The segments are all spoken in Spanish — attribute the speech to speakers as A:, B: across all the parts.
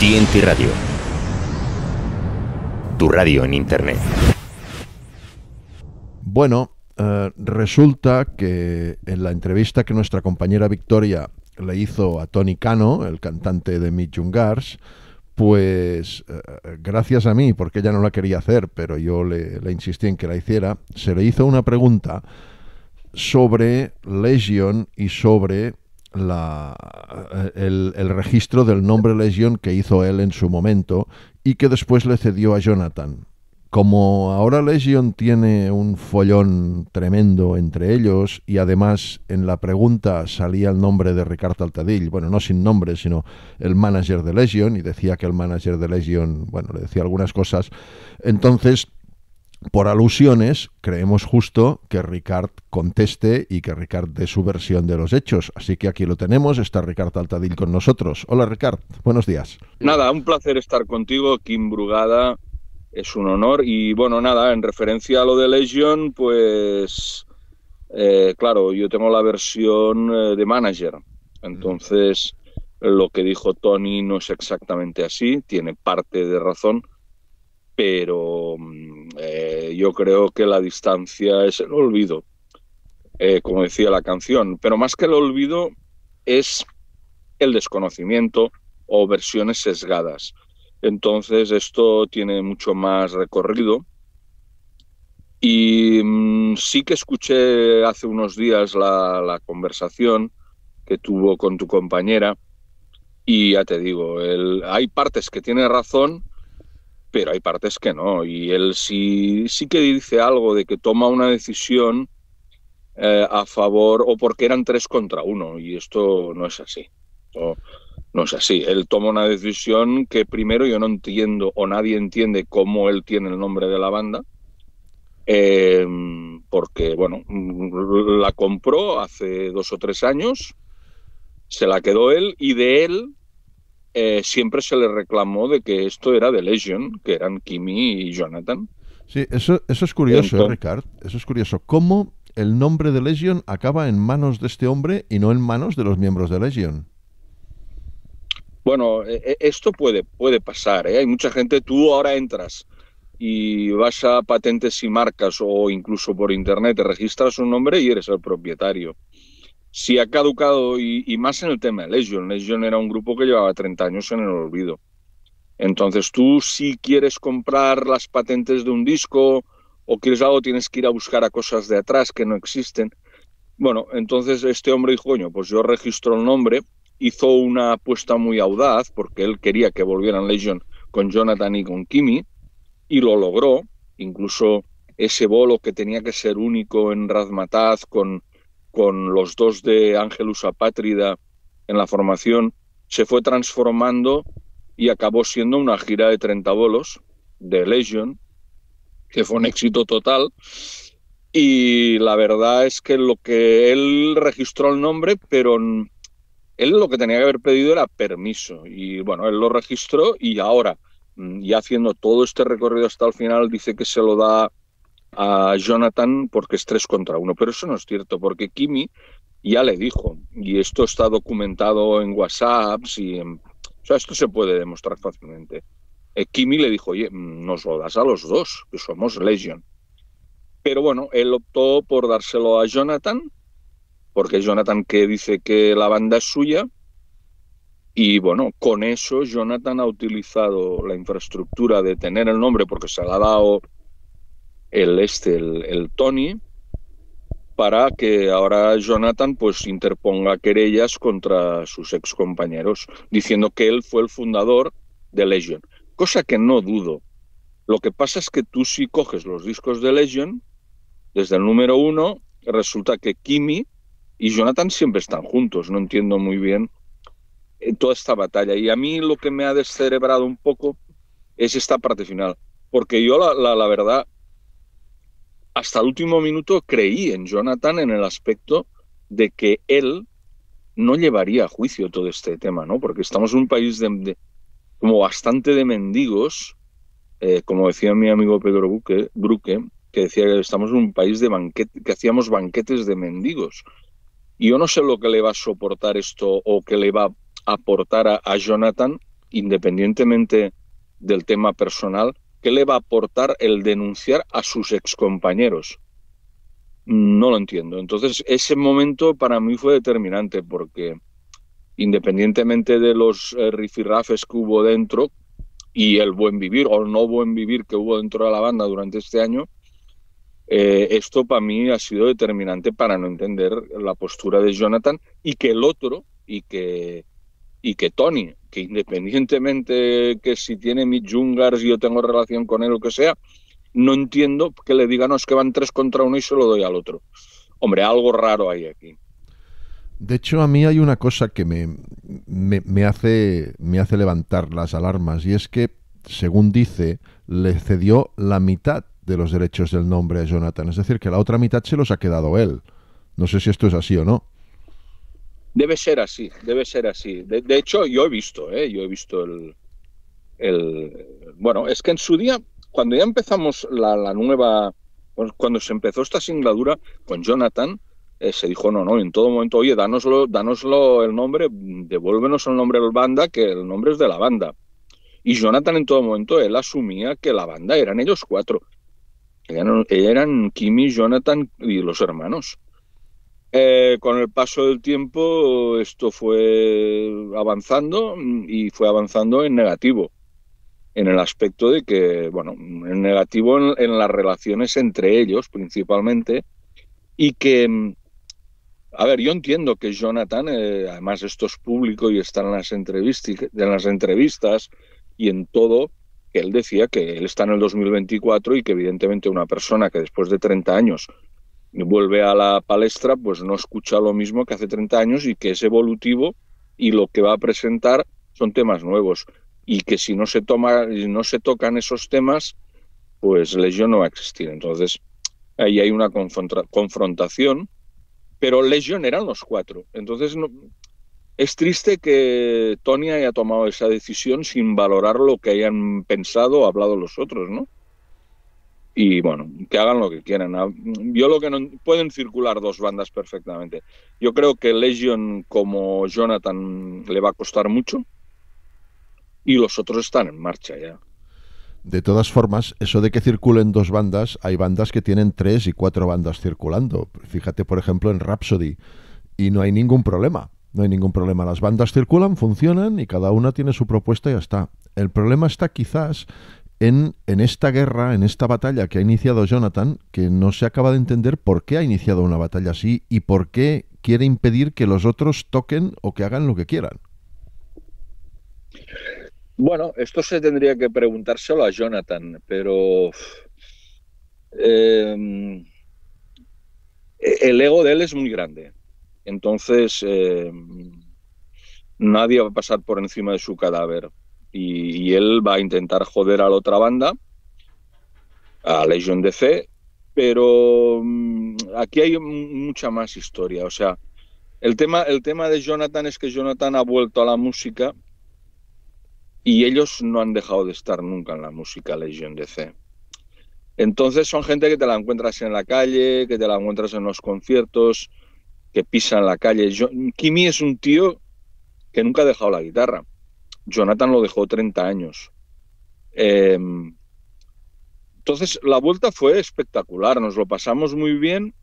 A: TNT Radio. Tu
B: radio en Internet.
A: Bueno, eh, resulta que en la entrevista que nuestra compañera Victoria le hizo a Tony Cano, el cantante de Meet Jungars, pues eh, gracias a mí, porque ella no la quería hacer, pero yo le, le insistí en que la hiciera, se le hizo una pregunta sobre Legion y sobre la, el, registro del nombre Legion que hizo él en su momento y que después le cedió a Jonathan. Como ahora Legion tiene un follón tremendo entre ellos y además en la pregunta salía el nombre de Ricardo Altadil, bueno, no sin nombre, sino el manager de Legion y decía que el manager de Legion, bueno, le decía algunas cosas, entonces por alusiones, creemos justo que Ricard conteste y que Ricard dé su versión de los hechos. Así que aquí lo tenemos, está Ricard Altadil con nosotros. Hola Ricard, buenos días.
B: Nada, un placer estar contigo, Kim Brugada, es un honor. Y bueno, nada, en referencia a lo de Legion, pues eh, claro, yo tengo la versión eh, de manager. Entonces, lo que dijo Tony no es exactamente así, tiene parte de razón, pero mm, eh, yo creo que la distancia es el olvido, eh, como decía la canción, pero más que el olvido es el desconocimiento o versiones sesgadas. Entonces esto tiene mucho más recorrido. Y mm, sí que escuché hace unos días la, conversación que tuvo con tu compañera y ya te digo, hay partes que tiene razón, pero hay partes que no. Y él sí, sí que dice algo de que toma una decisión eh, a favor o porque eran tres contra uno, y esto no es así. No, es así. Él toma una decisión que primero yo no entiendo o nadie entiende cómo él tiene el nombre de la banda. Em, porque, bueno, la compró hace dos o tres años, se la quedó él y de él eh, siempre se le reclamó de que esto era de Legion, que eran Kimi y Jonathan.
A: Sí, eso, es curioso, ¿eh, Ricard. Eso es curioso. ¿Cómo el nombre de Legion acaba en manos de este hombre y no en manos de los miembros de Legion?
B: Bueno, e, e, esto puede, puede pasar. ¿eh? Hay mucha gente, tú ahora entras y vas a patentes y marcas o incluso por internet, te registras un nombre y eres el propietario si ha caducado y, más en el tema de Legion. Legion era un grupo que llevaba 30 años en el olvido. Entonces tú si quieres comprar las patentes de un disco o quieres algo, tienes que ir a buscar a cosas de atrás que no existen. Bueno, entonces este hombre dijo, coño, pues yo registro el nombre, hizo una apuesta muy audaz porque él quería que volvieran Legion con Jonathan y con Kimi y lo logró, incluso ese bolo que tenía que ser único en Razmataz con con los dos de Ángelus Apátrida en la formación, se fue transformando y acabó siendo una gira de 30 bolos de Legion, que fue un éxito total. Y la verdad es que lo que él registró el nombre, pero él lo que tenía que haber pedido era permiso. Y bueno, él lo registró y ahora, mm, ya haciendo todo este recorrido hasta el final, dice que se lo da a Jonathan porque es 3 contra uno Pero eso no es cierto, porque Kimi ya le dijo, y esto está documentado en Whatsapp y esto se puede demostrar fácilmente. Eh, Kimi le dijo, oye, mm, nos lo das a los dos, que somos Legion. Pero bueno, él optó por dárselo a Jonathan, porque es Jonathan que dice que la banda es suya. Y bueno, con eso Jonathan ha utilizado la infraestructura de tener el nombre, porque se la ha dado el este, el, Tony, para que ahora Jonathan pues interponga querellas contra sus ex compañeros, diciendo que él fue el fundador de Legion, cosa que no dudo. Lo que pasa es que tú si coges los discos de Legion, desde el número uno, resulta que Kimi y Jonathan siempre están juntos. No entiendo muy bien eh, toda esta batalla. Y a mí lo que me ha descerebrado un poco es esta parte final. Porque yo, la, la verdad, hasta el último minuto creí en Jonathan en el aspecto de que él no llevaría a juicio todo este tema, ¿no? Porque estamos en un país como bastante de mendigos, eh, como decía mi amigo Pedro Buque, Bruque, que decía que estamos en un país de banquete, que hacíamos banquetes de mendigos. Y yo no sé lo que le va a soportar esto o qué le va a aportar a Jonathan, independientemente del tema personal, ¿qué le va a aportar el denunciar a sus excompañeros? No lo entiendo. Entonces, ese momento para mí fue determinante porque independientemente de los eh, rifirrafes que hubo dentro y el buen vivir o el no buen vivir que hubo dentro de la banda durante este año, eh, esto para mí ha sido determinante para no entender la postura de Jonathan y que el otro y que, y que Tony que independientemente que si tiene mi Jungars y yo tengo relación con él o que sea, no entiendo que le digan, es que van tres contra uno y se lo doy al otro. Hombre, algo raro hay aquí.
A: De hecho, a mí hay una cosa que me, me, me, hace, me hace levantar las alarmas y es que, según dice, le cedió la mitad de los derechos del nombre a Jonathan. Es decir, que la otra mitad se los ha quedado él. No sé si esto es así o no.
B: Debe ser así, debe ser así. De, hecho, yo he visto, ¿eh? yo he visto el, Bueno, es que en su día, cuando ya empezamos la, nueva... Cuando se empezó esta singladura con Jonathan, eh, se dijo, no, no, en todo momento, oye, danoslo, danoslo el nombre, devuélvenos el nombre de la banda, que el nombre es de la banda. Y Jonathan en todo momento, él asumía que la banda eran ellos cuatro. Eran, eran Kimi, Jonathan y los hermanos. Eh, con el paso del tiempo esto fue avanzando mm, y fue avanzando en negativo, en el aspecto de que, bueno, en negativo en, las relaciones entre ellos principalmente y que, mm, a ver, yo entiendo que Jonathan, eh, además esto es público y está en las, las entrevistas y en todo, que él decía que él está en el 2024 y que evidentemente una persona que después de 30 años vuelve a la palestra, pues no escucha lo mismo que hace 30 años y que es evolutivo y lo que va a presentar son temas nuevos y que si no se toma no se tocan esos temas, pues Legion no va a existir. Entonces, ahí hay una confrontación, pero Legion eran los cuatro. Entonces, es triste que Tony haya tomado esa decisión sin valorar lo que hayan pensado o hablado los otros, ¿no? y bueno, que hagan lo que quieran. Ah, yo lo que no pueden circular dos bandas perfectamente. Yo creo que Legion como Jonathan le va a costar mucho y los otros están en marcha ya.
A: De todas formas, eso de que circulen dos bandas, hay bandas que tienen tres y cuatro bandas circulando. Fíjate, por ejemplo, en Rhapsody y no hay ningún problema. No hay ningún problema. Las bandas circulan, funcionan y cada una tiene su propuesta y ya está. El problema está quizás en, esta guerra, en esta batalla que ha iniciado Jonathan, que no se acaba de entender por qué ha iniciado una batalla así y por qué quiere impedir que los otros toquen o que hagan lo que quieran.
B: Bueno, esto se tendría que preguntárselo a Jonathan, pero em, e-, el ego de él es muy grande. Entonces, em, nadie va a pasar por encima de su cadáver y, él va a intentar joder a la otra banda, a Legion DC, pero mm, aquí hay mucha más historia. O sea, el tema, el tema de Jonathan es que Jonathan ha vuelto a la música y ellos no han dejado de estar nunca en la música Legion DC. Entonces son gente que te la encuentras en la calle, que te la encuentras en los conciertos, que pisan la calle. Kimi es un tío que nunca ha dejado la guitarra. Jonathan lo dejó 30 años. Em, entonces, la vuelta fue espectacular, nos lo pasamos muy bien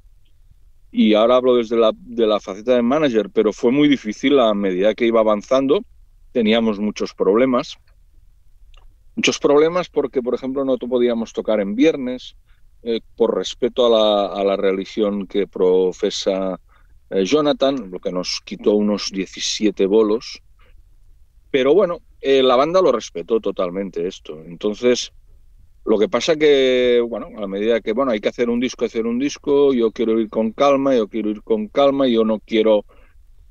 B: y ahora hablo desde la, de la faceta de manager, pero fue muy difícil a medida que iba avanzando, teníamos muchos problemas. Muchos problemas porque, por ejemplo, no podíamos tocar en viernes eh, por respeto a la, religión que profesa eh, Jonathan, lo que nos quitó unos 17 bolos pero bueno, eh, la banda lo respetó totalmente esto. Entonces, lo que pasa que, bueno, a medida que, bueno, hay que hacer un disco, hacer un disco, yo quiero ir con calma, yo quiero ir con calma, yo no quiero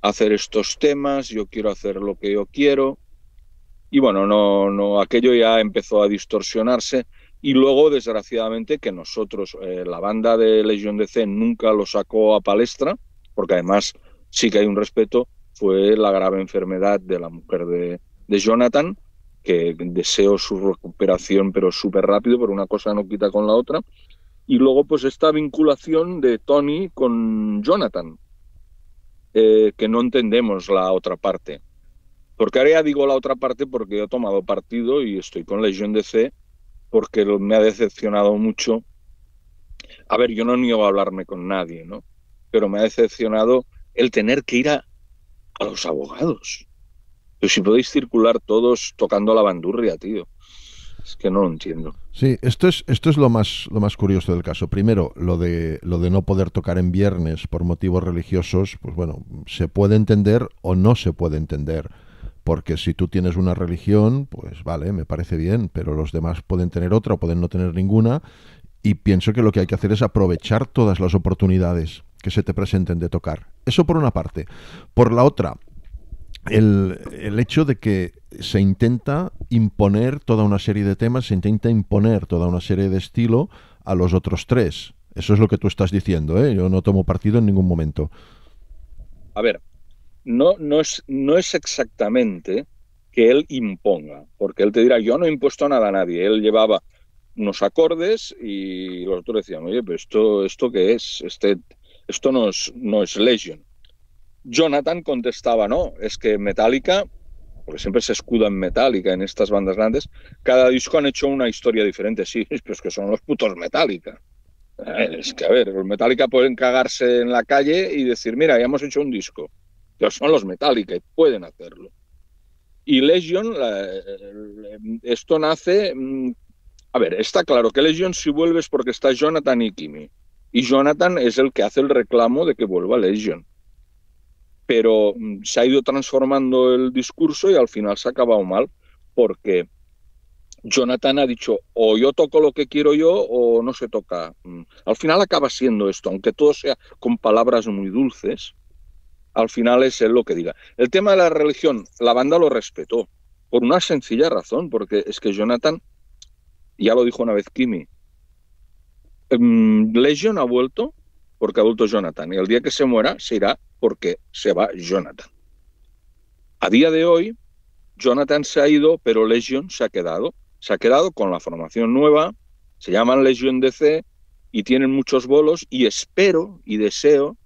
B: hacer estos temas, yo quiero hacer lo que yo quiero. Y bueno, no, no, aquello ya empezó a distorsionarse. Y luego, desgraciadamente, que nosotros, eh, la banda de Legion C nunca lo sacó a palestra, porque además sí que hay un respeto, fue la grave enfermedad de la mujer de, Jonathan, que deseo su recuperación pero súper rápido, por una cosa no quita con la otra. Y luego pues esta vinculación de Tony con Jonathan, eh, que no entendemos la otra parte. Porque ahora ya digo la otra parte porque he tomado partido y estoy con Legion DC porque me ha decepcionado mucho. A ver, yo no niego a hablarme con nadie, ¿no? Pero me ha decepcionado el tener que ir a a los abogados. Pero si podéis circular todos tocando la bandurria, tío. Es que no lo entiendo.
A: Sí, esto es, esto es lo más, lo más curioso del caso. Primero, lo de, lo de no poder tocar en viernes por motivos religiosos, pues bueno, se puede entender o no se puede entender. Porque si tú tienes una religión, pues vale, me parece bien, pero los demás pueden tener otra o pueden no tener ninguna. Y pienso que lo que hay que hacer es aprovechar todas las oportunidades que se te presenten de tocar. Eso por una parte. Por la otra, el, hecho de que se intenta imponer toda una serie de temas, se intenta imponer toda una serie de estilo a los otros tres. Eso es lo que tú estás diciendo, ¿eh? Yo no tomo partido en ningún momento.
B: A ver, no, no, es, no es exactamente que él imponga, porque él te dirá, yo no he impuesto nada a nadie, él llevaba unos acordes y los otros decían, oye, pero esto, esto qué es, este, esto no es, Legion. Jonathan contestaba, no, es que Metallica, porque siempre se escuda en Metallica en estas bandas grandes, cada disco han hecho una historia diferente, sí, pero es que son los putos Metallica. Eh, es que, a ver, los Metallica pueden cagarse en la calle y decir, mira, ya hemos hecho un disco. Pero son los Metallica y pueden hacerlo. Y Legion, eh, esto nace... Mm, a ver, está claro que Legion si vuelves porque está Jonathan y Kimi y Jonathan es el que hace el reclamo de que vuelva Legion. Pero mm, se ha ido transformando el discurso y al final se ha acabado mal, porque Jonathan ha dicho, o yo toco lo que quiero yo o no se toca. Mm, al final acaba siendo esto, aunque todo sea con palabras muy dulces, al final es él lo que diga. El tema de la religión, la banda lo respetó, por una sencilla razón, porque es que Jonathan, ya lo dijo una vez Kimi, Em, Legion ha vuelto porque ha vuelto Jonathan y el día que se muera se irá porque se va Jonathan. A día de hoy, Jonathan se ha ido, pero Legion se ha quedado. Se ha quedado con la formación nueva, se llaman Legion DC y tienen muchos bolos y espero y deseo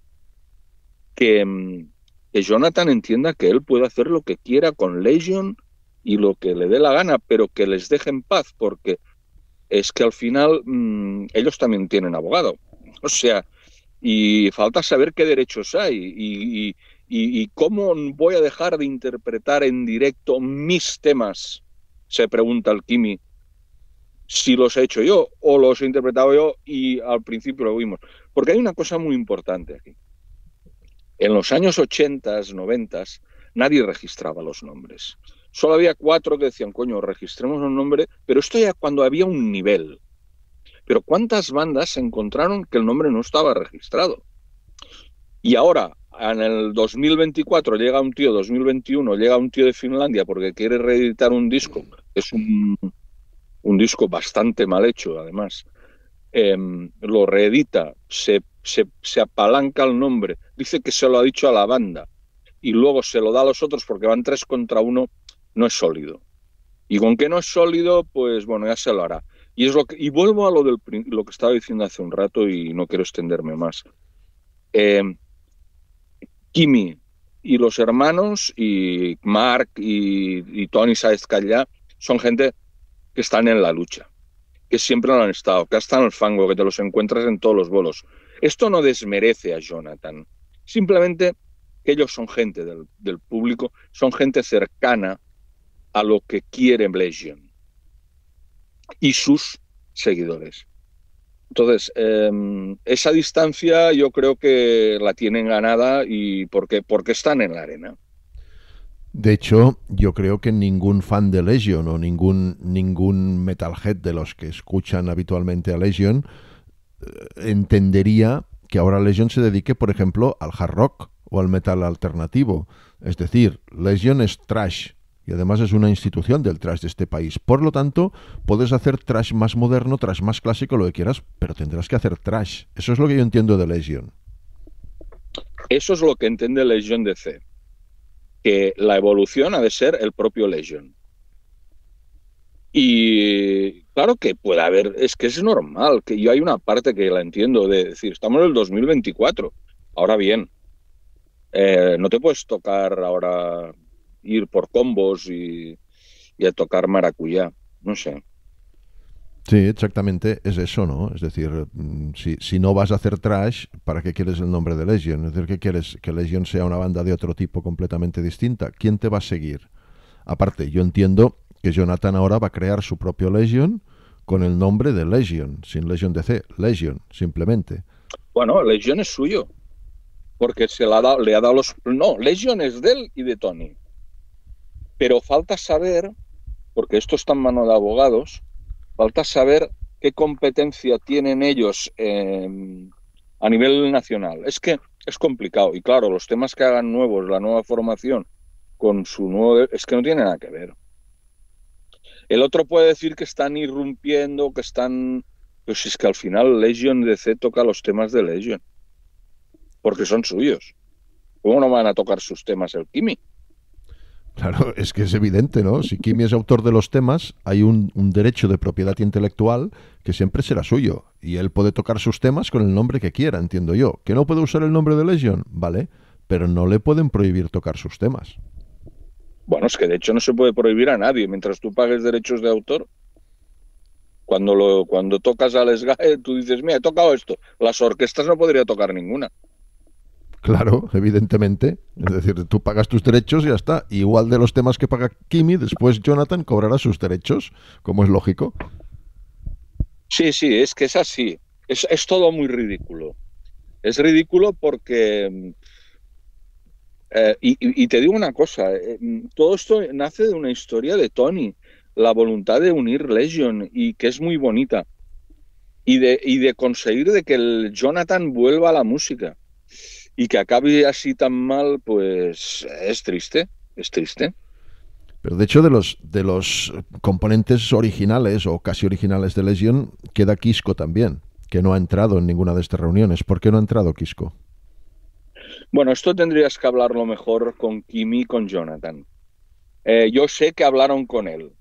B: que, em, que Jonathan entienda que él puede hacer lo que quiera con Legion y lo que le dé la gana, pero que les deje en paz porque es que al final mm, ellos también tienen abogado. O sea, y falta saber qué derechos hay y, cómo voy a dejar de interpretar en directo mis temas, se pregunta el Kimi, si los he hecho yo o los he interpretado yo y al principio lo vimos. Porque hay una cosa muy importante aquí. En los años 80, 90, nadie registraba los nombres solo había cuatro que decían, coño, registremos un nombre, pero esto ya cuando había un nivel. Pero ¿cuántas bandas se encontraron que el nombre no estaba registrado? Y ahora, en el 2024, llega un tío, 2021, llega un tío de Finlandia porque quiere reeditar un disco, es un, un disco bastante mal hecho además, em, lo reedita, se, se apalanca el nombre, dice que se lo ha dicho a la banda y luego se lo da a los otros porque van tres contra uno no es sólido. Y con que no es sólido, pues bueno, ya se lo hará. Y, es lo y vuelvo a lo, del, lo que estaba diciendo hace un rato y no quiero extenderme más. Eh, Kimi y los hermanos y Mark y, y Tony Saez Calla son gente que están en la lucha, que siempre lo han estado, que están en el fango, que te los encuentras en todos los bolos. Esto no desmerece a Jonathan, simplemente ellos son gente del, del público, son gente cercana a lo que quieren Legion y sus seguidores. Entonces, em, esa distancia yo creo que la tienen ganada y porque, porque están en la arena.
A: De hecho, yo creo que ningún fan de Legion o ningún, ningún metalhead de los que escuchan habitualmente a Legion eh, entendería que ahora Legion se dedique, por ejemplo, al hard rock o al metal alternativo. Es decir, Legion es trash, y además es una institución del trash de este país. Por lo tanto, puedes hacer trash más moderno, trash más clásico, lo que quieras, pero tendrás que hacer trash. Eso es lo que yo entiendo de Legion.
B: Eso es lo que entiende Legion DC. Que la evolución ha de ser el propio Legion. Y claro que puede haber, es que es normal, que yo hay una parte que la entiendo de decir, estamos en el 2024. Ahora bien, eh, no te puedes tocar ahora ir por combos y, a tocar maracuyá, no sé.
A: Sí, exactamente, es eso, ¿no? Es decir, mm, si, no vas a hacer trash, ¿para qué quieres el nombre de Legion? Es decir, ¿qué quieres? ¿Que Legion sea una banda de otro tipo completamente distinta? ¿Quién te va a seguir? Aparte, yo entiendo que Jonathan ahora va a crear su propio Legion con el nombre de Legion, sin Legion C, Legion, simplemente.
B: Bueno, Legion es suyo, porque se le ha le ha dado los... No, Legion es de él y de Tony. Pero falta saber, porque esto está en mano de abogados, falta saber qué competencia tienen ellos em, a nivel nacional. Es que es complicado. Y claro, los temas que hagan nuevos, la nueva formación, con su nuevo... Es que no tiene nada que ver. El otro puede decir que están irrumpiendo, que están... Pues si es que al final Legion DC toca los temas de Legion. Porque son suyos. ¿Cómo no van a tocar sus temas el Kimi?
A: Claro, es que es evidente, ¿no? Si Kimi es autor de los temas, hay un, derecho de propiedad intelectual que siempre será suyo. Y él puede tocar sus temas con el nombre que quiera, entiendo yo. ¿Que no puede usar el nombre de Legion? Vale, pero no le pueden prohibir tocar sus temas.
B: Bueno, es que de hecho no se puede prohibir a nadie. Mientras tú pagues derechos de autor, cuando, lo, cuando tocas al SGAE, tú dices, mira, he tocado esto. Las orquestas no podría tocar ninguna.
A: Claro, evidentemente. Es decir, tú pagas tus derechos y ya está. Igual de los temas que paga Kimi, después Jonathan cobrará sus derechos, como es lógico.
B: Sí, sí, es que es así. Es, es todo muy ridículo. Es ridículo porque... Mm, eh, y, te digo una cosa, eh, mm, todo esto nace de una historia de Tony, la voluntad de unir Legion y que es muy bonita. Y de, y de conseguir de que el Jonathan vuelva a la música y que acabe así tan mal, pues es triste, es triste.
A: Pero de hecho, de los, de los componentes originales o casi originales de Legion, queda Quisco también, que no ha entrado en ninguna de estas reuniones. ¿Por qué no ha entrado Quisco?
B: Bueno, esto tendrías que hablarlo mejor con Kimi y con Jonathan. Eh, yo sé que hablaron con él.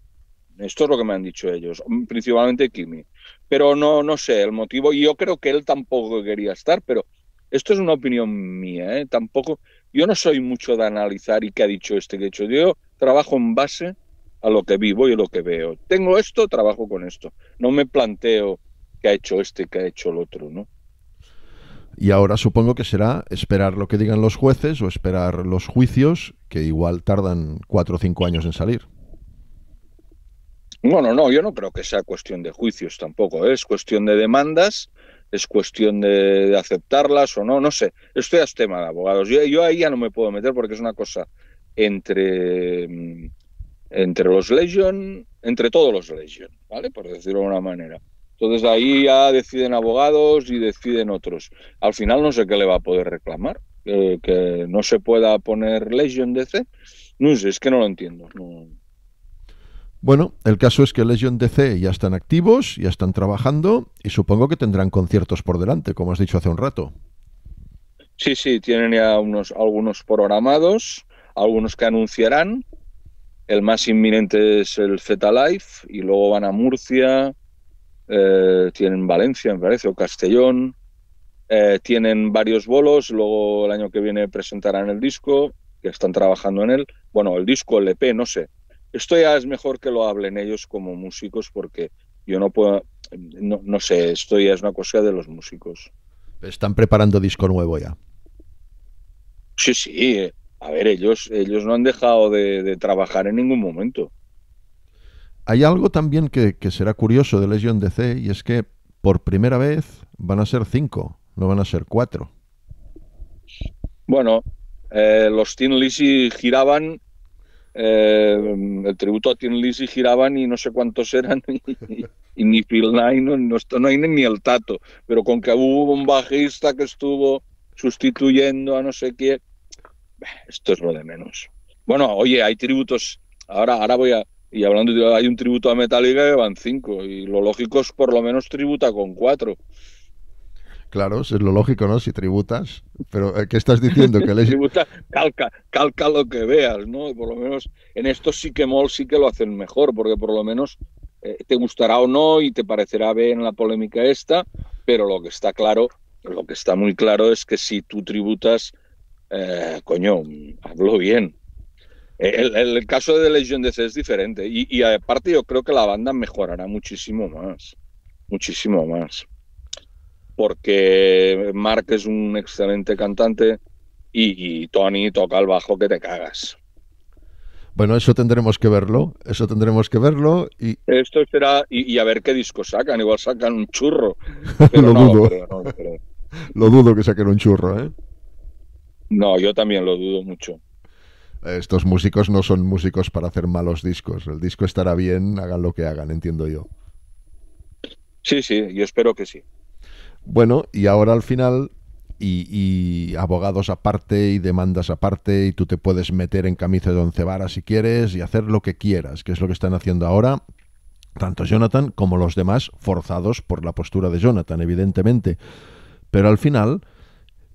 B: Esto es lo que me han dicho ellos, principalmente Kimi. Pero no, no sé el motivo. Y yo creo que él tampoco quería estar, pero esto es una opinión mía, ¿eh? Tampoco, yo no soy mucho de analizar y qué ha dicho este, que ha hecho Yo trabajo en base a lo que vivo y a lo que veo. Tengo esto, trabajo con esto. No me planteo qué ha hecho este, qué ha hecho el otro, ¿no?
A: Y ahora supongo que será esperar lo que digan los jueces o esperar los juicios, que igual tardan cuatro o cinco años en salir.
B: No, no, no. yo no creo que sea cuestión de juicios tampoco, ¿eh? es cuestión de demandas es cuestión de, aceptarlas o no, no sé. Esto ya es este tema de abogados. Yo, ahí ya no me puedo meter porque es una cosa entre, mm, entre los Legion, entre todos los Legion, ¿vale? Por decirlo de una manera. Entonces ahí ya deciden abogados y deciden otros. Al final no sé qué le va a poder reclamar, eh, que no se pueda poner Legion DC. No sé, es que no lo entiendo. No,
A: bueno, el caso es que Legion DC ya están activos, ya están trabajando y supongo que tendrán conciertos por delante, como has dicho hace un rato.
B: Sí, sí, tienen ya unos, algunos programados, algunos que anunciarán. El más inminente es el Zeta Life y luego van a Murcia, eh, tienen Valencia, me parece, o Castellón. Eh, tienen varios bolos, luego el año que viene presentarán el disco, que están trabajando en él. Bueno, el disco, el EP, no sé esto ya es mejor que lo hablen ellos como músicos porque yo no puedo, no, sé, esto ya es una cosa de los músicos.
A: Están preparando disco nuevo ya.
B: Sí, sí. Eh, a ver, ellos, ellos no han dejado de, trabajar en ningún momento.
A: Hay algo también que, será curioso de Legion DC y es que por primera vez van a ser cinco, no van a ser cuatro.
B: Bueno, eh, los Teen Lizzy giraban eh, el tributo a Tin Lizzy giraban y no sé cuántos eran, y, ni Phil Nine, no, no, hay ni el tato, pero con que hubo un bajista que estuvo sustituyendo a no sé quién, esto es lo de menos. Bueno, oye, hay tributos, ahora, ahora voy a, y hablando de, hay un tributo a Metallica que van cinco, y lo lógico es por lo menos tributa con cuatro.
A: Claro, es lo lógico, ¿no? Si tributas. Pero, eh, ¿qué estás diciendo? Que les...
B: calca, calca lo que veas, ¿no? Por lo menos en esto sí que mol sí que lo hacen mejor, porque por lo menos eh, te gustará o no y te parecerá bien la polémica esta, pero lo que está claro, lo que está muy claro es que si tú tributas, eh, coño, hablo bien. El, caso de Legends es diferente y, y aparte yo creo que la banda mejorará muchísimo más, muchísimo más porque Mark es un excelente cantante y, Tony toca el bajo que te cagas.
A: Bueno, eso tendremos que verlo, eso tendremos que verlo y...
B: Esto será, y, a ver qué discos sacan, igual sacan un churro.
A: lo dudo. lo dudo que saquen un churro, ¿eh?
B: No, yo también lo dudo mucho. Estos
A: músicos no son músicos para hacer malos discos, el disco estará bien, hagan lo que hagan, entiendo yo.
B: Sí, sí, yo espero que sí.
A: Bueno, y ahora al final, y, abogados aparte, y demandas aparte, y tú te puedes meter en camisa de once varas si quieres, y hacer lo que quieras, que es lo que están haciendo ahora, tanto Jonathan como los demás, forzados por la postura de Jonathan, evidentemente. Pero al final,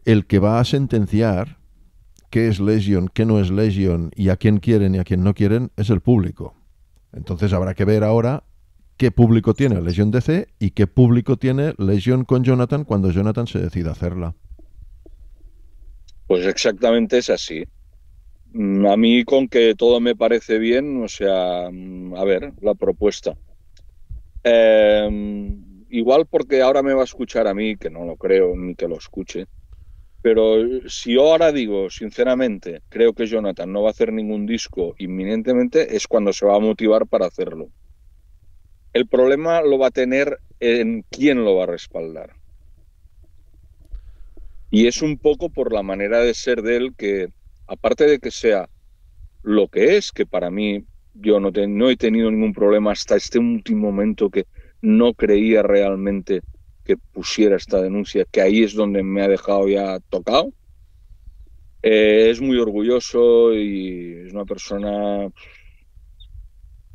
A: el que va a sentenciar qué es legion, qué no es legion, y a quién quieren y a quién no quieren, es el público. Entonces habrá que ver ahora qué público tiene Legion DC y qué público tiene Legion con Jonathan cuando Jonathan se decida hacerla.
B: Pues exactamente es así. Mm, a mí con que todo me parece bien, o sea, mm, a ver, la propuesta. Em, igual porque ahora me va a escuchar a mí, que no lo creo ni que lo escuche, pero si yo ahora digo, sinceramente, creo que Jonathan no va a hacer ningún disco inminentemente, es cuando se va a motivar para hacerlo. El problema lo va a tener en quién lo va a respaldar. Y es un poco por la manera de ser de él que, aparte de que sea lo que es, que para mí yo no, he tenido ningún problema hasta este último momento que no creía realmente que pusiera esta denuncia, que ahí es donde me ha dejado ya tocado. Eh, es muy orgulloso y es una persona pues,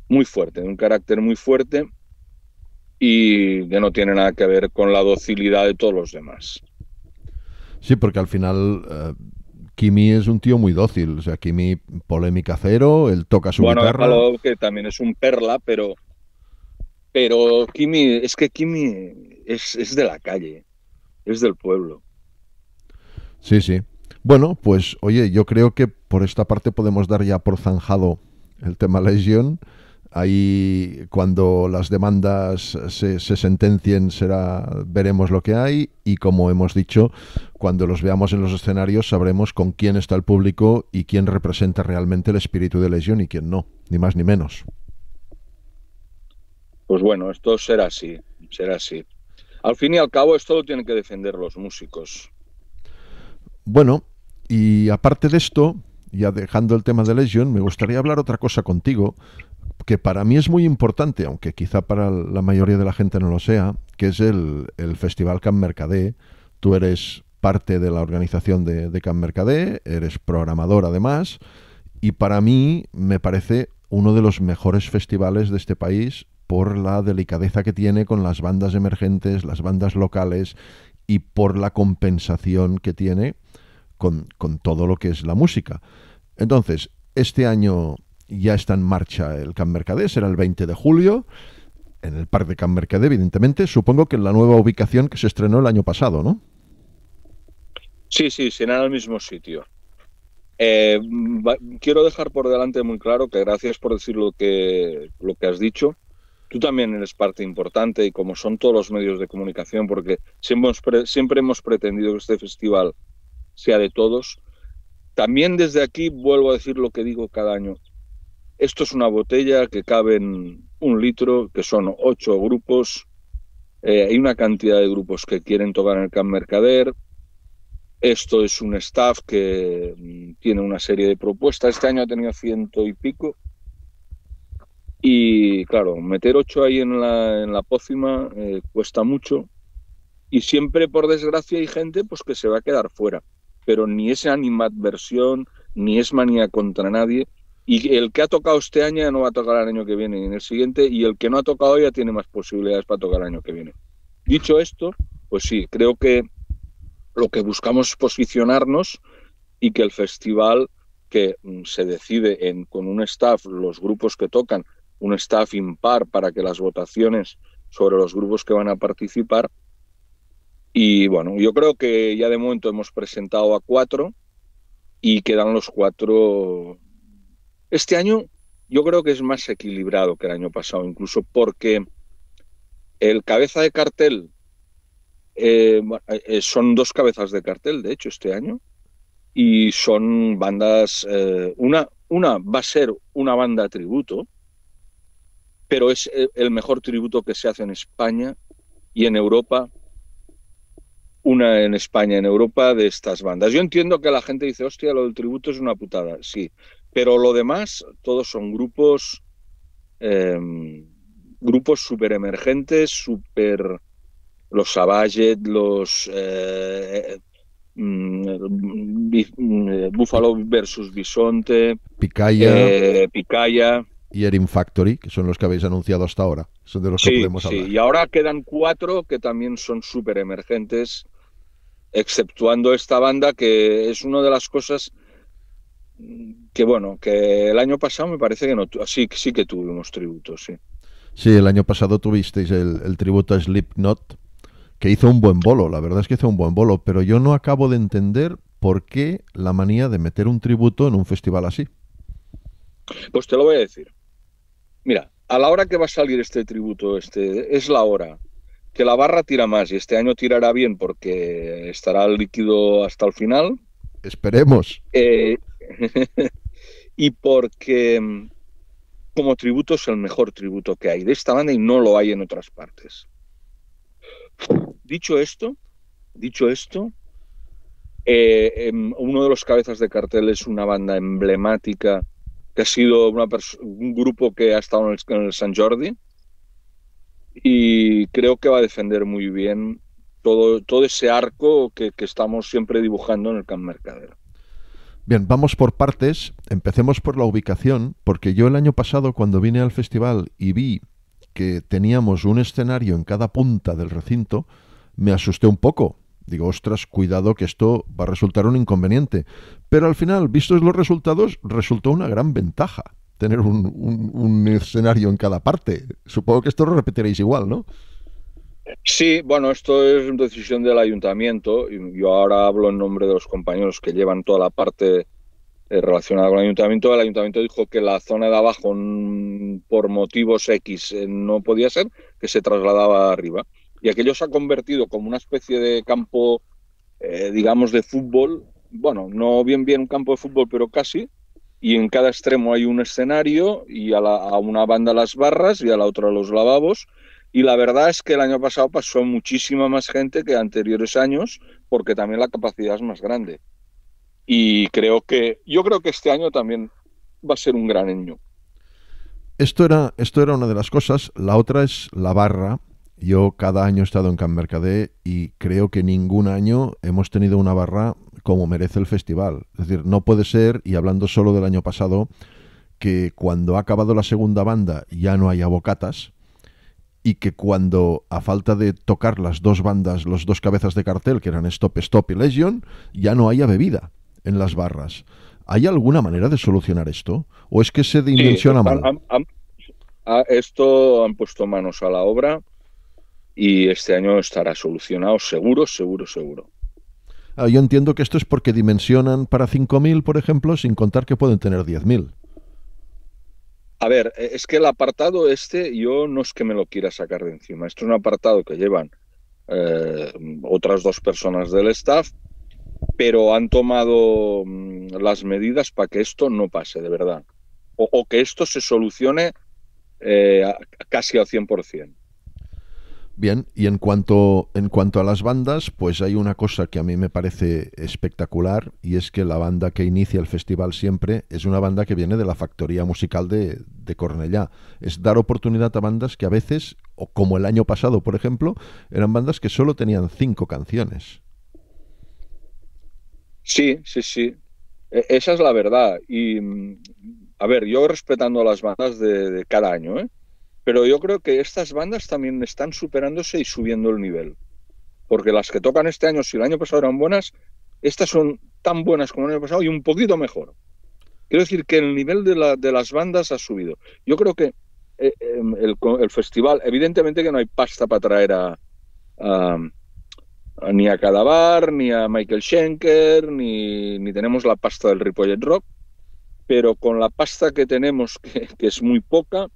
B: muy fuerte, de un carácter muy fuerte y que no tiene nada que ver con la docilidad de todos los demás.
A: Sí, porque al final eh, Kimi es un tío muy dócil, o sea, Kimi polémica cero, él toca su bueno, guitarra. Bueno,
B: que también es un perla, pero pero Kimi es que Kimi es, es de la calle, es del pueblo.
A: Sí, sí. Bueno, pues oye, yo creo que por esta parte podemos dar ya por zanjado el tema Legion. Ahí cuando las demandas se, sentencien será veremos lo que hay y como hemos dicho, cuando los veamos en los escenarios sabremos con quién está el público y quién representa realmente el espíritu de lesión y quién no, ni más ni menos.
B: Pues bueno, esto será así, será así. Al fin y al cabo esto lo tienen que defender los músicos.
A: Bueno, y aparte de esto, ya dejando el tema de Legion, me gustaría hablar otra cosa contigo que para mí es muy importante, aunque quizá para la mayoría de la gente no lo sea, que es el, Festival Can Mercadé. Tú eres parte de la organización de, de Can Mercadé, eres programador además, y para mí me parece uno de los mejores festivales de este país por la delicadeza que tiene con las bandas emergentes, las bandas locales y por la compensación que tiene con, con todo lo que es la música. Entonces, este año ya está en marcha el Camp Mercadé... será el 20 de julio, en el Parque de Camp Mercadé evidentemente, supongo que en la nueva ubicación que se estrenó el año pasado, ¿no?
B: Sí, sí, será en el mismo sitio. Eh, quiero dejar por delante muy claro que gracias por decir lo que, lo que has dicho. Tú también eres parte importante y como son todos los medios de comunicación, porque siempre, siempre hemos pretendido que este festival sea de todos, también desde aquí vuelvo a decir lo que digo cada año. Esto es una botella que cabe en un litro, que son ocho grupos. Eh, hay una cantidad de grupos que quieren tocar en el Camp Mercader. Esto es un staff que mm, tiene una serie de propuestas. Este año ha tenido ciento y pico. Y claro, meter ocho ahí en la, pócima eh, cuesta mucho. Y siempre, por desgracia, hay gente pues, que se va a quedar fuera. Pero ni es animadversión, ni es manía contra nadie, y el que ha tocado este año ya no va a tocar el año que viene, en el siguiente, y el que no ha tocado ya tiene más posibilidades para tocar el año que viene. Dicho esto, pues sí, creo que lo que buscamos es posicionarnos y que el festival que mm, se decide con un staff, los grupos que tocan, un staff impar para que las votaciones sobre los grupos que van a participar. Y bueno, yo creo que ya de momento hemos presentado a cuatro y quedan los cuatro este año yo creo que es más equilibrado que el año pasado, incluso porque el cabeza de cartel, eh, eh, eh, son dos cabezas de cartel, de hecho, este año, y son bandas, una, una va a ser una banda tributo, pero es el mejor tributo que se hace en España y en Europa, una en España, en Europa, de estas bandas. Yo entiendo que la gente dice, hostia, lo del tributo es una putada, sí, pero lo demás, todos son grupos, em, grupos súper emergentes, súper... Los Savage, los eh, mm, eh, mm, mm, eh, Buffalo versus Bisonte, Picaya, Picaya
A: y Erin Factory, que son los que habéis anunciado hasta ahora. los y
B: ahora quedan cuatro que también son súper emergentes, exceptuando esta banda que es una de las cosas que bueno, que el año pasado me parece que no, sí, sí que tuvimos tributos, sí.
A: Sí, el año pasado tuvisteis el, tributo a Slipknot, que hizo un buen bolo, la verdad es que hizo un buen bolo, pero yo no acabo de entender por qué la manía de meter un tributo en un festival así.
B: Pues te lo voy a decir. Mira, a la hora que va a salir este tributo, este, es la hora que la barra tira más y este año tirará bien porque estará líquido hasta el final.
A: Esperemos.
B: Eh, y porque mm, como tributo es el mejor tributo que hay de esta banda y no lo hay en otras partes. Dicho esto, dicho esto, eh, em, uno de los cabezas de cartel es una banda emblemática que ha sido un grupo que ha estado en el, San Jordi y creo que va a defender muy bien todo, todo ese arco que, estamos siempre dibujando en el Camp Mercadero.
A: Bien, vamos por partes. Empecemos por la ubicación, porque yo el año pasado cuando vine al festival y vi que teníamos un escenario en cada punta del recinto, me asusté un poco. Digo, ostras, cuidado que esto va a resultar un inconveniente. Pero al final, vistos los resultados, resultó una gran ventaja tener un, un escenario en cada parte. Supongo que esto lo repetiréis igual, ¿no?
B: Sí, bueno, esto es una decisión del ayuntamiento. Yo ahora hablo en nombre de los compañeros que llevan toda la parte eh, relacionada con el ayuntamiento. El ayuntamiento dijo que la zona de abajo, por motivos X, eh, no podía ser, que se trasladaba arriba. Y aquello se ha convertido como una especie de campo, eh, digamos, de fútbol. Bueno, no bien bien un campo de fútbol, pero casi. Y en cada extremo hay un escenario y a una banda las barras y a la otra los lavabos y la verdad es que el año pasado pasó muchísima más gente que anteriores años, porque también la capacidad es más grande. Y creo que, yo creo que este año también va a ser un gran año. Esto era, esto
A: era una de las cosas. La otra es la barra. Yo cada año he estado en Can Mercadé y creo que ningún año hemos tenido una barra como merece el festival. Es decir, no puede ser, y hablando solo del año pasado, que cuando ha acabado la segunda banda ya no hay abocatas y que cuando, a falta de tocar las dos bandas, los dos cabezas de cartel, que eran Stop Stop y Legion, ya no haya bebida en las barras. ¿Hay alguna manera de solucionar esto? ¿O es que se dimensiona mal?
B: esto han puesto manos a la obra y este año estará solucionado seguro, seguro, seguro.
A: Ah, yo entiendo que esto es porque dimensionan para 5.000, por ejemplo, sin contar que pueden tener 10.000.
B: A ver, e, es que el apartado este yo no es que me lo quiera sacar de encima. Esto es un apartado que llevan eh, otras dos personas del staff, pero han tomado mm, las medidas para que esto no pase, de verdad. O, que esto se solucione eh, casi al 100%.
A: Bien, y en cuanto, en cuanto a las bandas, pues hay una cosa que a mí me parece espectacular y es que la banda que inicia el festival siempre es una banda que viene de la factoría musical de, de Cornellá. Es dar oportunidad a bandas que a veces, o como el año pasado, por ejemplo, eran bandas que solo tenían cinco canciones.
B: Sí, sí, sí. E, esa es la verdad. Y, mm, a ver, yo respetando las bandas de, de cada año, ¿eh? Pero yo creo que estas bandas también están superándose y subiendo el nivel. Porque las que tocan este año, si el año pasado eran buenas, estas son tan buenas como el año pasado y un poquito mejor. Quiero decir que el nivel de, las bandas ha subido. Yo creo que eh, em, el, festival, evidentemente que no hay pasta para traer a, ni a Calabar ni a Michael Schenker, ni, tenemos la pasta del Ripollet Rock, pero con la pasta que tenemos, que es muy poca,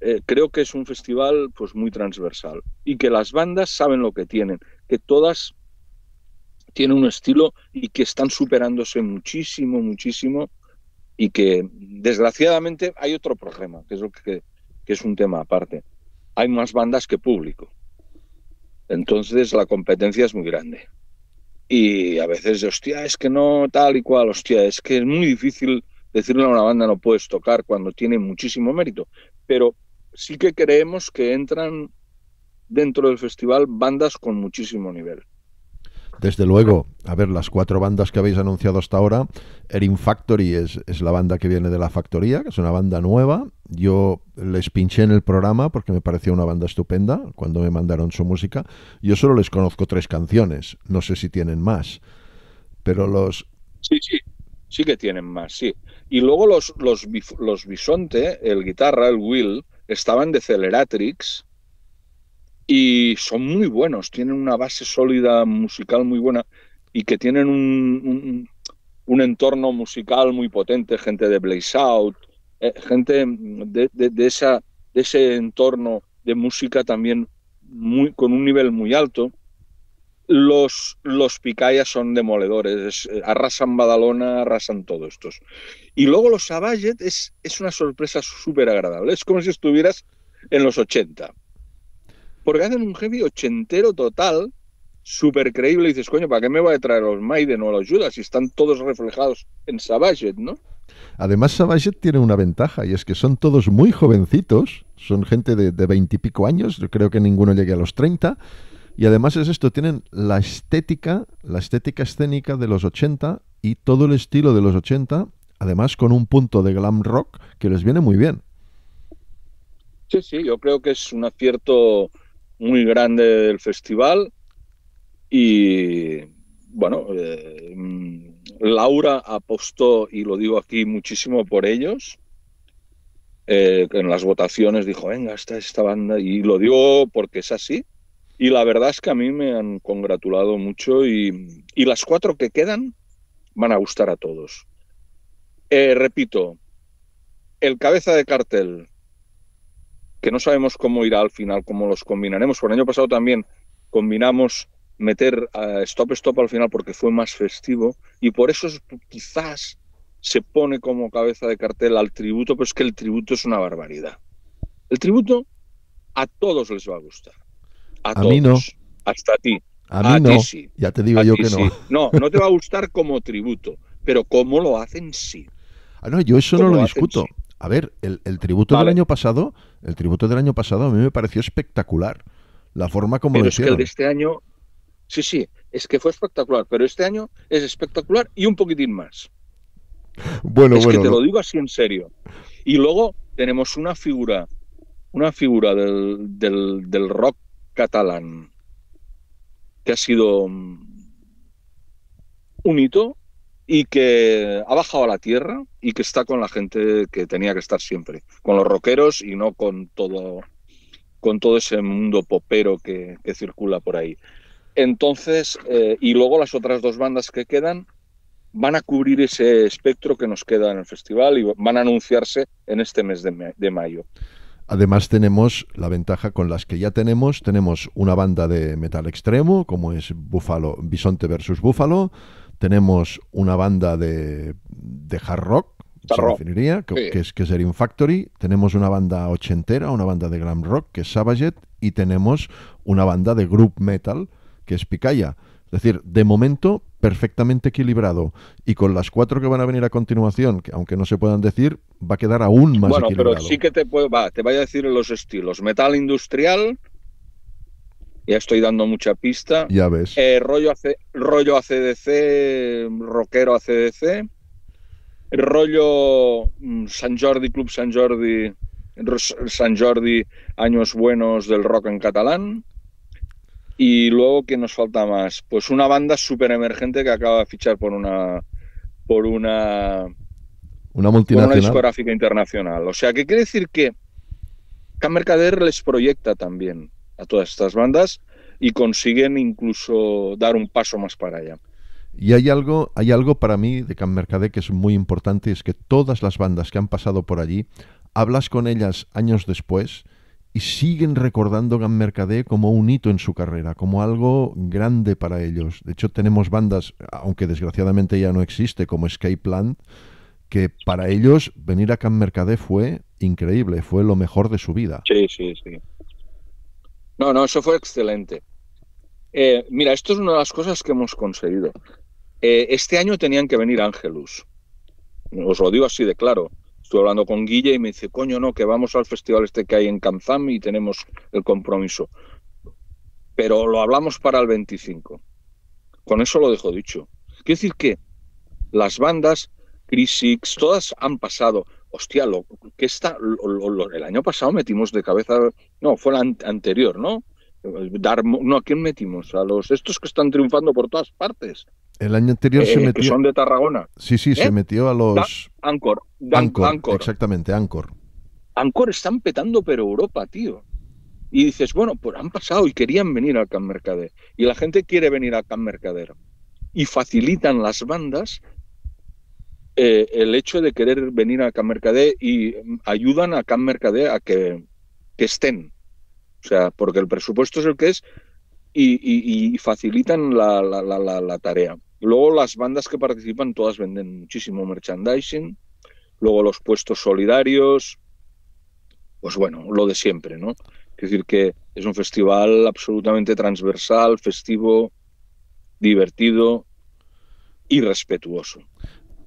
B: eh, creo que es un festival pues muy transversal y que las bandas saben lo que tienen, que todas tienen un estilo y que están superándose muchísimo, muchísimo y que desgraciadamente hay otro problema, que es lo que, que es un tema aparte. Hay más bandas que público. Entonces la competencia es muy grande. Y a veces, hostia, es que no tal y cual, hostia, es que es muy difícil decirle a una banda no puedes tocar cuando tiene muchísimo mérito. Pero sí que creemos que entran dentro del festival bandas con muchísimo nivel.
A: Desde luego, a ver, las cuatro bandas que habéis anunciado hasta ahora, Erin Factory es, la banda que viene de la factoría, que es una banda nueva. Yo les pinché en el programa porque me pareció una banda estupenda cuando me mandaron su música. Yo solo les conozco tres canciones, no sé si tienen más, pero los...
B: Sí, sí, sí que tienen más, sí. Y luego los, los, los Bisonte, el guitarra, el Will, estaban de Celeratrix y son muy buenos, tienen una base sólida musical muy buena y que tienen un, entorno musical muy potente, gente de Blaze Out, eh, gente de, de, esa, de ese entorno de música también muy, con un nivel muy alto los, los Picayas son demoledores, arrasan Badalona, arrasan todos estos. Y luego los Sabajet es, es una sorpresa súper agradable, es como si estuvieras en los 80. Porque hacen un heavy ochentero total, súper creíble, y dices, coño, ¿para qué me voy a traer los Maiden o los Judas si están todos reflejados en Sabajet, no?
A: Además, Sabajet tiene una ventaja y es que son todos muy jovencitos, son gente de veintipico años, yo creo que ninguno llegue a los 30 y además es esto, tienen la estética, la estética escénica de los 80 y todo el estilo de los 80, además con un punto de glam rock que les viene muy bien.
B: Sí, sí, yo creo que es un acierto muy grande del festival y bueno, eh, Laura apostó, y lo digo aquí muchísimo por ellos, eh, en las votaciones dijo, venga, esta, esta banda, y lo digo porque es así, y la verdad es que a mí me han congratulado mucho y, las cuatro que quedan van a gustar a todos. Eh, repito, el cabeza de cartel, que no sabemos cómo irá al final, cómo los combinaremos. Por el año pasado también combinamos meter a Stop Stop al final porque fue más festivo y por eso quizás se pone como cabeza de cartel al tributo, pero es que el tributo es una barbaridad. El tributo a todos les va a gustar. A, mí no. Hasta a ti.
A: A, mí no. Ya te digo yo que no.
B: No, no te va a gustar como tributo, pero cómo lo hacen sí.
A: Ah, no, yo eso no lo, discuto. A ver, el, tributo del año pasado, el tributo del año pasado a mí me pareció espectacular. La forma como lo hicieron. es que el de
B: este año, sí, sí, es que fue espectacular, pero este año es espectacular y un poquitín más.
A: Bueno, es que te lo
B: digo así en serio. Y luego tenemos una figura, una figura del rock catalán, que ha sido mm, un hito y que ha bajado a la tierra y que está con la gente que tenía que estar siempre, con los rockeros y no con todo con todo ese mundo popero que, circula por ahí. Entonces, eh, y luego las otras dos bandas que quedan van a cubrir ese espectro que nos queda en el festival y van a anunciarse en este mes de, de mayo.
A: Además tenemos la ventaja con las que ya tenemos, tenemos una banda de metal extremo, como es Búfalo, Bisonte versus Búfalo, tenemos una banda de, de hard rock, se definiría, que, es, que es Erin Factory, tenemos una banda ochentera, una banda de glam rock, que es Savage, y tenemos una banda de group metal, que es Picaya. Es decir, de momento perfectamente equilibrado y con las cuatro que van a venir a continuación, que aunque no se puedan decir, va a quedar aún más equilibrado. pero sí
B: que te, puedo, te voy a decir los estilos. Metal industrial, ya estoy dando mucha pista. Ya ves. Eh, rollo, rollo ACDC, rockero ACDC. Rollo mm, San Jordi, Club San Jordi, San Jordi, años buenos del rock en catalán. Y luego, ¿qué nos falta más? Pues una banda súper emergente que acaba de fichar por una. por una.
A: Una multinacional. una discográfica
B: internacional. O sea, que quiere decir que Can Mercader les proyecta también a todas estas bandas y consiguen incluso dar un paso más para allá.
A: Y hay algo, hay algo para mí de Can Mercader que es muy importante, es que todas las bandas que han pasado por allí, hablas con ellas años después y siguen recordando Gan Mercadé como un hito en su carrera, como algo grande para ellos. De hecho, tenemos bandas, aunque desgraciadamente ya no existe, como Escape Land, que para ellos venir a Can Mercadé fue increíble, fue lo mejor de su vida.
B: Sí, sí, sí. No, no, eso fue excelente. Eh, mira, esto es una de las cosas que hemos conseguido. Eh, este año tenían que venir Ángelus. Os lo digo así de claro estuve hablando con Guille y me dice, coño, no, que vamos al festival este que hay en Kanzam y tenemos el compromiso. Pero lo hablamos para el 25. Con eso lo dejo dicho. Quiero decir que las bandas, Crisix, todas han pasado. Hostia, lo que está, el año pasado metimos de cabeza, no, fue el anterior, ¿no? Eh, dar, no, ¿a quién metimos? A los estos que están triunfando por todas partes.
A: El año anterior se eh, metió. Que son de
B: Tarragona. Sí, sí, se ¿Eh?
A: metió a los.
B: Ancor Ancor
A: Exactamente, Ancor.
B: Ancor están petando, pero Europa, tío. Y dices, bueno, pues han pasado y querían venir al Can Mercader. Y la gente quiere venir a Can Mercader. Y facilitan las bandas eh, el hecho de querer venir a Can Mercader y mm, ayudan a Can Mercader a que, estén. O sea, porque el presupuesto es el que es y, facilitan la, la, la, la tarea. Luego las bandas que participan todas venden muchísimo merchandising, luego los puestos solidarios, pues bueno, lo de siempre, ¿no? Es decir, que es un festival absolutamente transversal, festivo, divertido y respetuoso.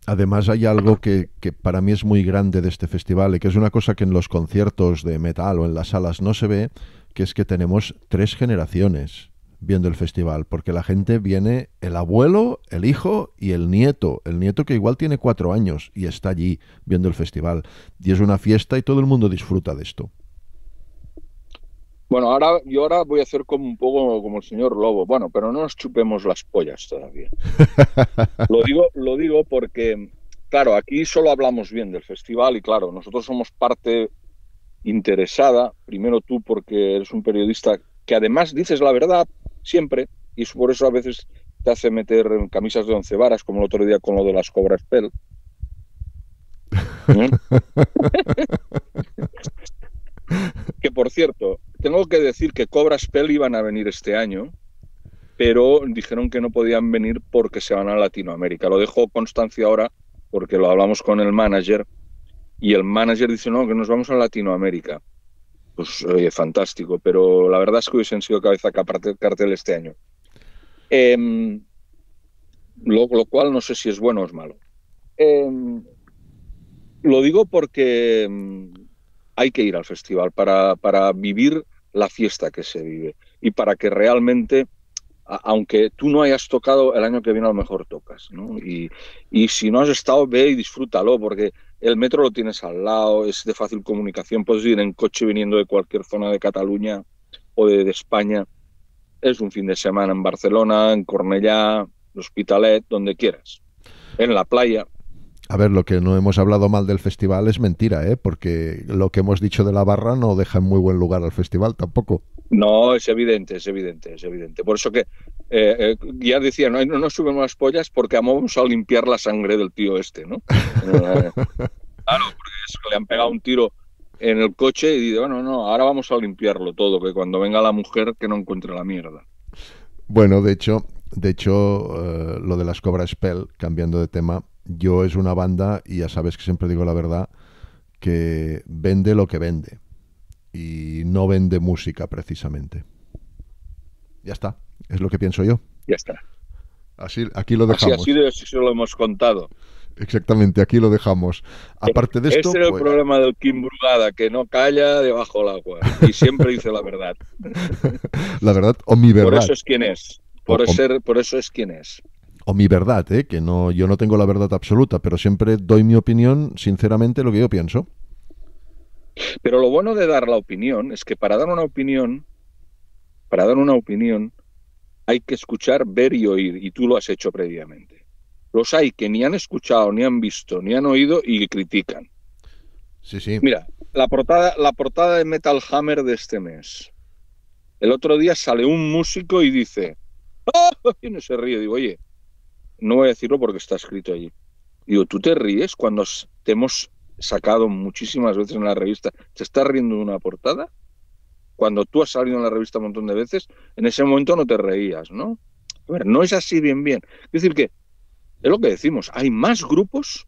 A: Además hay algo que, que, para mí es muy grande de este festival y que es una cosa que en los conciertos de metal o en las salas no se ve, que es que tenemos tres generaciones viendo el festival, porque la gente viene, el abuelo, el hijo y el nieto, el nieto que igual tiene cuatro años y está allí viendo el festival. Y es una fiesta y todo el mundo disfruta de esto.
B: Bueno, ahora yo ahora voy a hacer como un poco como el señor Lobo. Bueno, pero no nos chupemos las pollas todavía. lo digo, lo digo porque, claro, aquí solo hablamos bien del festival y claro, nosotros somos parte interesada. Primero tú porque eres un periodista que además dices la verdad, siempre, y por eso a veces te hace meter camisas de once varas, como el otro día con lo de las cobras pel. ¿Eh? que por cierto, tengo que decir que Cobras Pell iban a venir este año, pero dijeron que no podían venir porque se van a Latinoamérica. Lo dejo constancia ahora porque lo hablamos con el manager y el manager dice, no, que nos vamos a Latinoamérica pues oye, fantástico, pero la verdad es que hubiesen sido cabeza cartel este año. Em, lo, lo, cual no sé si es bueno o es malo. Em, lo digo porque em, hay que ir al festival para, para, vivir la fiesta que se vive y para que realmente, aunque tú no hayas tocado, el año que viene a lo mejor tocas. ¿no? Y, y si no has estado, ve y disfrútalo, porque el metro lo tienes al lado, es de fácil comunicación, puedes ir en coche viniendo de cualquier zona de Cataluña o de, España. Es un fin de semana en Barcelona, en Cornellá, Hospitalet, donde quieras, en la playa.
A: A ver, lo que no hemos hablado mal del festival es mentira, ¿eh? porque lo que hemos dicho de la barra no deja en muy buen lugar al festival tampoco.
B: No, es evidente, es evidente, es evidente. Por eso que eh, eh, ya decía, no, no, suben las pollas porque vamos a limpiar la sangre del tío este, ¿no? Eh, claro, porque le han pegado un tiro en el coche y dice, bueno, no, ahora vamos a limpiarlo todo, que cuando venga la mujer que no encuentre la mierda.
A: Bueno, de hecho, de hecho, lo de las Cobras Spell, cambiando de tema, yo es una banda, y ya sabes que siempre digo la verdad, que vende lo que vende y no vende música precisamente. Ya está, es lo que pienso yo. Ya está. Así, aquí lo dejamos.
B: Así lo hemos contado.
A: Exactamente, aquí lo dejamos. Aparte de esto. Ese era el pues-
B: problema del Kim Brugada, que no calla debajo del agua y siempre dice la verdad.
A: la verdad o mi verdad. Por eso es quien es. Por,
B: por eso es quien es.
A: O mi verdad, ¿eh? que no, yo no tengo la verdad absoluta, pero siempre doy mi opinión, sinceramente, lo que yo pienso.
B: Pero lo bueno de dar la opinión es que para dar una opinión, para dar una opinión, hay que escuchar, ver y oír, y tú lo has hecho previamente. Los hay que ni han escuchado, ni han visto, ni han oído y critican. Sí, sí. Mira, la portada, la portada de Metal Hammer de este mes. El otro día sale un músico y dice, ah", y no se ríe, digo, oye, no voy a decirlo porque está escrito allí. Digo, tú te ríes cuando te hemos sacado muchísimas veces en la revista, te está riendo de una portada, cuando tú has salido en la revista un montón de veces, en ese momento no te reías, ¿no? A ver, no es así bien, bien. Es decir, que es lo que decimos, hay más grupos,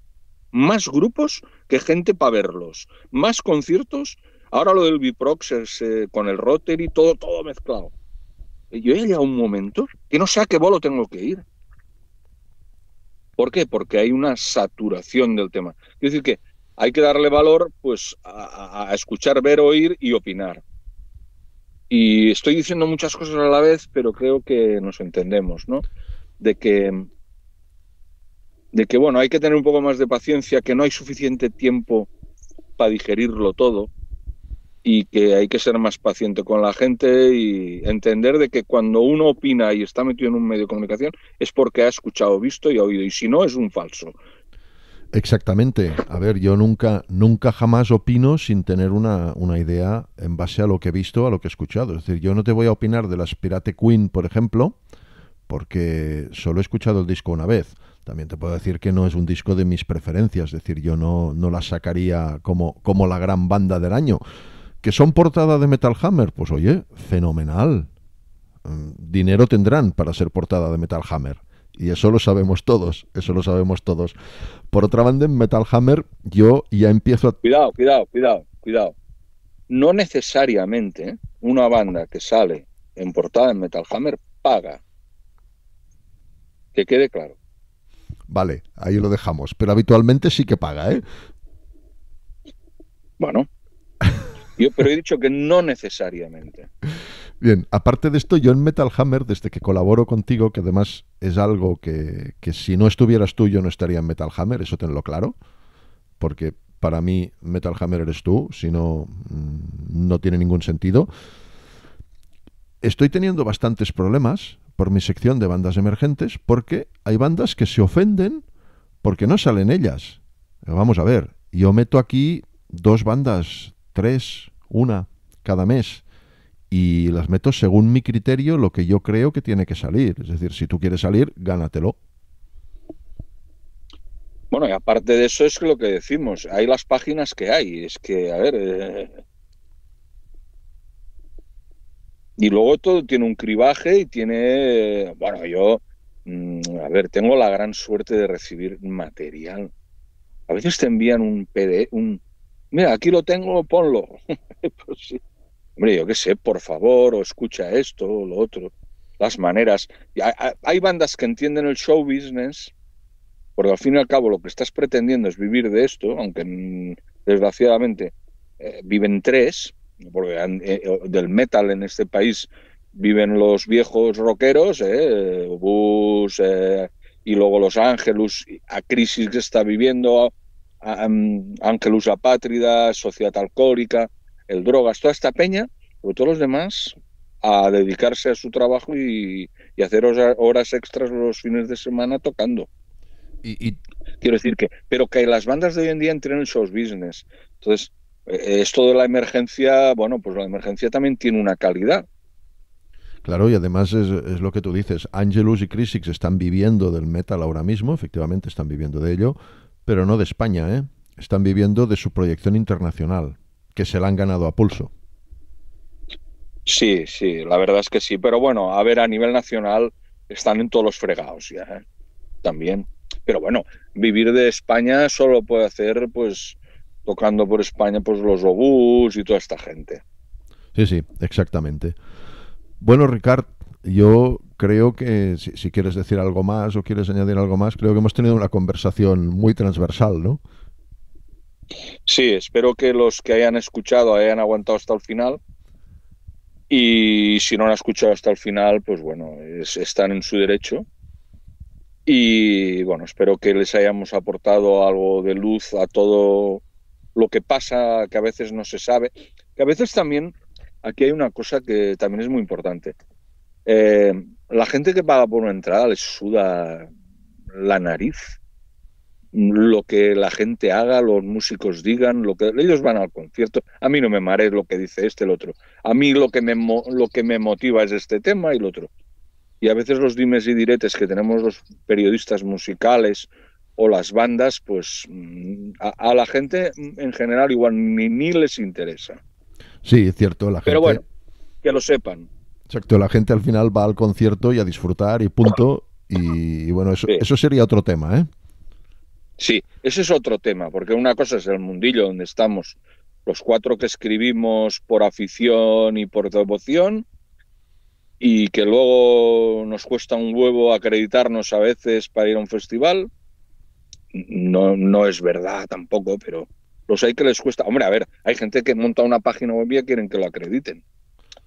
B: más grupos que gente para verlos, más conciertos. Ahora lo del Biprox es, eh, con el Rotary, todo, todo mezclado. Yo he llegado un momento que no sé a qué bolo tengo que ir. ¿Por qué? Porque hay una saturación del tema. Es decir, que hay que darle valor pues a, escuchar, ver, oír y opinar. Y estoy diciendo muchas cosas a la vez, pero creo que nos entendemos, ¿no? De que, de que bueno, hay que tener un poco más de paciencia, que no hay suficiente tiempo para digerirlo todo y que hay que ser más paciente con la gente y entender de que cuando uno opina y está metido en un medio de comunicación es porque ha escuchado, visto y oído y si no es un falso
A: Exactamente. A ver, yo nunca, nunca jamás opino sin tener una, idea en base a lo que he visto, a lo que he escuchado. Es decir, yo no te voy a opinar de las Pirate Queen, por ejemplo, porque solo he escuchado el disco una vez. También te puedo decir que no es un disco de mis preferencias, es decir, yo no, no la sacaría como, como la gran banda del año. ¿Que son portada de Metal Hammer? Pues oye, fenomenal. Mm, dinero tendrán para ser portada de Metal Hammer y eso lo sabemos todos, eso lo sabemos todos. Por otra banda, en Metal Hammer yo ya empiezo a...
B: Cuidado, cuidado, cuidado, cuidado. No necesariamente una banda que sale en portada en Metal Hammer paga. Que quede claro.
A: Vale, ahí lo dejamos. Pero habitualmente sí que paga, ¿eh?
B: Bueno. Yo, pero he dicho que no necesariamente.
A: Bien, aparte de esto, yo en Metal Hammer, desde que colaboro contigo, que además es algo que, si no estuvieras tú, yo no estaría en Metal Hammer, eso tenlo claro, porque para mí Metal Hammer eres tú, si no, mm, no tiene ningún sentido. Estoy teniendo bastantes problemas por mi sección de bandas emergentes porque hay bandas que se ofenden porque no salen ellas. Vamos a ver, yo meto aquí dos bandas, tres, una, cada mes y las meto según mi criterio, lo que yo creo que tiene que salir. Es decir, si tú quieres salir, gánatelo.
B: Bueno, y aparte de eso es lo que decimos, hay las páginas que hay, es que, a ver... Eh, y luego todo tiene un cribaje y tiene, bueno, yo, mm, a ver, tengo la gran suerte de recibir material. A veces te envían un PDF, un, mira, aquí lo tengo, ponlo. Pues hombre, yo qué sé, por favor, o escucha esto, o lo otro, las maneras. Hay bandas que entienden el show business, porque al fin y al cabo lo que estás pretendiendo es vivir de esto, aunque mm, desgraciadamente eh, viven tres, porque eh, eh, del metal en este país viven los viejos rockeros, eh, y luego Los Ángelus, a crisis que está viviendo, Ángelus mm, Apátrida, Sociedad Alcohólica el Drogas, toda esta peña, pero todos los demás a dedicarse a su trabajo y, hacer horas extras los fines de semana tocando. Y, Quiero decir que, pero que las bandas de hoy en día entren en el business. Entonces, eh, esto de la emergencia, bueno, pues la emergencia también tiene una calidad.
A: Claro, y además es, es, lo que tú dices, Angelus y Crisix están viviendo del metal ahora mismo, efectivamente están viviendo de ello, pero no de España, ¿eh? están viviendo de su proyección internacional que se la han ganado a pulso.
B: Sí, sí, la verdad es que sí. Pero bueno, a ver, a nivel nacional están en todos los fregados ya, ¿eh? también. Pero bueno, vivir de España solo puede hacer, pues, tocando por España, pues los obús y toda esta gente.
A: Sí, sí, exactamente. Bueno, Ricard, yo creo que si, quieres decir algo más o quieres añadir algo más, creo que hemos tenido una conversación muy transversal, ¿no?
B: Sí, espero que los que hayan escuchado hayan aguantado hasta el final. Y si no han escuchado hasta el final, pues bueno, están en su derecho. Y bueno, espero que les hayamos aportado algo de luz a todo lo que pasa, que a veces no se sabe. Que a veces también, aquí hay una cosa que también es muy importante. Eh, la gente que paga por una entrada les suda la nariz lo que la gente haga, los músicos digan, lo que ellos van al concierto. A mí no me mare lo que dice este el otro. A mí lo que me lo que me motiva es este tema y el otro. Y a veces los dimes y diretes que tenemos los periodistas musicales o las bandas, pues mm, a, la gente en general igual ni, ni les interesa.
A: Sí, es cierto, la gente. Pero bueno,
B: que lo sepan.
A: Exacto, la gente al final va al concierto y a disfrutar y punto. Y, bueno, eso, eso sería otro tema, ¿eh?
B: Sí, ese es otro tema, porque una cosa es el mundillo donde estamos los cuatro que escribimos por afición y por devoción y que luego nos cuesta un huevo acreditarnos a veces para ir a un festival. No, no es verdad tampoco, pero los hay que les cuesta. Hombre, a ver, hay gente que monta una página web y quieren que lo acrediten.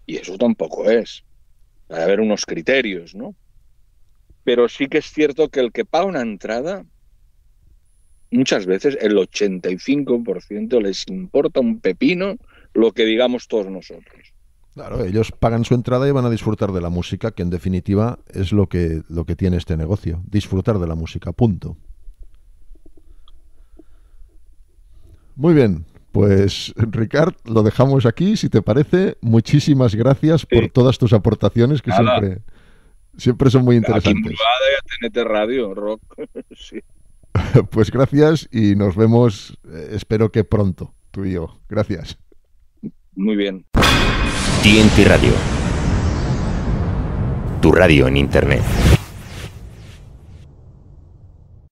B: Y eso tampoco es. Hay que haber unos criterios, ¿no? Pero sí que es cierto que el que paga una entrada muchas veces el 85% les importa un pepino lo que digamos todos nosotros.
A: Claro, ellos pagan su entrada y van a disfrutar de la música, que en definitiva es lo que, lo que tiene este negocio, disfrutar de la música, punto. Muy bien, pues Ricard, lo dejamos aquí, si te parece. Muchísimas gracias por todas tus aportaciones, que siempre, siempre son muy interesantes.
B: Radio, Rock. sí.
A: Pues gracias y nos vemos, eh, espero que pronto, tú y yo. Gracias.
B: Muy bien. TNT Radio. Tu radio en Internet.